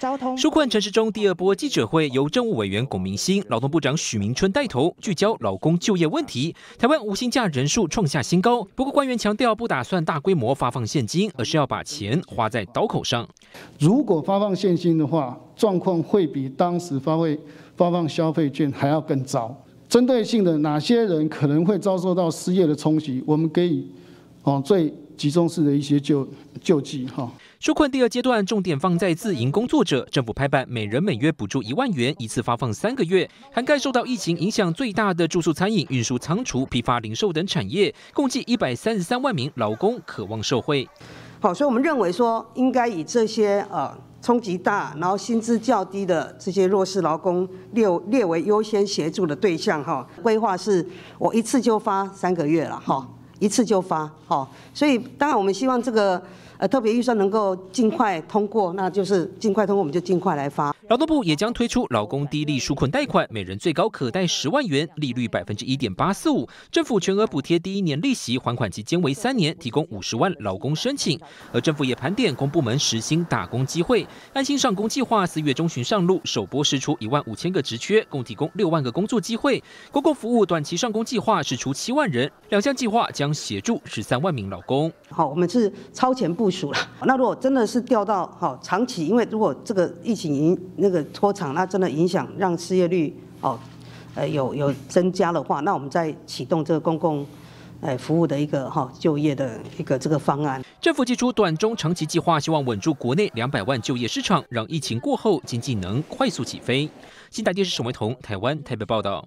纾困城市中第二波记者会由政务委员龚明鑫、劳动部长许明春带头，聚焦劳工就业问题。台湾无薪假人数创下新高，不过官员强调不打算大规模发放现金，而是要把钱花在刀口上。如果发放现金的话，状况会比当时发会发放消费券还要更糟。针对性的哪些人可能会遭受到失业的冲击，我们可以哦最集中式的一些救救济哈。纾困第二阶段重点放在自营工作者，政府拍板每人每月补助一万元，一次发放三个月，涵盖受到疫情影响最大的住宿、餐饮、运输、仓储、批发、零售等产业，共计一百三十三万名劳工渴望受惠。好，所以我们认为说应该以这些呃冲击大，然后薪资较低的这些弱势劳工列列为优先协助的对象哈。规划是，我一次就发三个月了哈。一次就发，好，所以当然我们希望这个呃特别预算能够尽快通过，那就是尽快通过我们就尽快来发。劳动部也将推出劳工低利纾困贷款，每人最高可贷十万元，利率百分之一点八四五，政府全额补贴第一年利息，还款期间为三年，提供五十万劳工申请。而政府也盘点公部门实薪打工机会，安心上工计划四月中旬上路，首波释出一万五千个职缺，共提供六万个工作机会。公共服务短期上工计划是出七万人，两项计划将。协助十三万名劳工。好，我们是超前部署了。那如果真的是掉到好长期，因为如果这个疫情影那个拖长，那真的影响让失业率哦，呃有有增加的话，那我们再启动这个公共，哎，服务的一个哈就业的一个这个方案。政府提出短、中、长期计划，希望稳住国内两百万就业市场，让疫情过后经济能快速起飞。新台电视沈维彤，台湾台北报道。